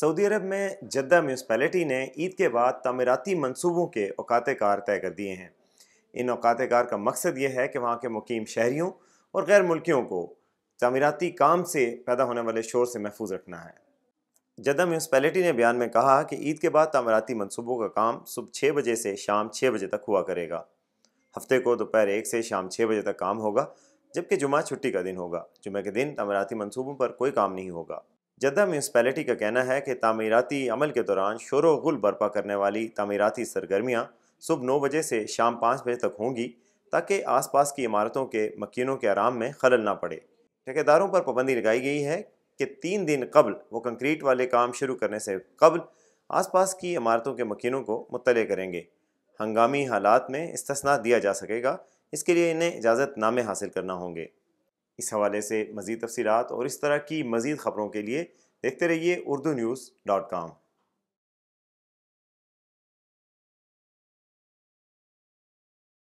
Saudi अरब में जद्दा म्यूनसपैलिटी ने ईद के बाद तमीराती मनसूबों के अवत कार तय कर दिए हैं इन अवत कार का मकसद ये है कि वहाँ के मुकीम शहरीों और गैर मुल्कियों को तमीराती काम से पैदा होने वाले शोर से महफूज रखना है जद्दा म्यूनसपैलिटी ने बयान में कहा कि ईद के बाद तमीराती मनसूबों का काम सुबह छः बजे से शाम छः बजे तक हुआ करेगा हफ्ते को दोपहर एक से शाम छः बजे तक काम होगा जबकि जुमा छुट्टी का दिन होगा जुमे के दिन तमीराती मनसूबों पर कोई काम नहीं होगा जद्दा म्यूनसपैलिटी का कहना है कि तमीराती अमल के दौरान शोर गुल बर्पा करने वाली तमीराती सरगर्मियाँ सुबह नौ बजे से शाम पाँच बजे तक होंगी ताकि आस पास की इमारतों के मकीनों के आराम में खलल ना पड़े ठेकेदारों पर पाबंदी लगाई गई है कि तीन दिन कबल वो कंक्रीट वाले काम शुरू करने से कबल आस पास की इमारतों के मकीनों को मुतल करेंगे हंगामी हालात में इस्तना दिया जा सकेगा इसके लिए इन्हें इजाज़तनामे हासिल करना होंगे इस हवाले से मज़ीद तफसीत और इस तरह की मज़ीद ख़बरों के लिए देखते रहिए उर्दू न्यूज़ डॉट कॉम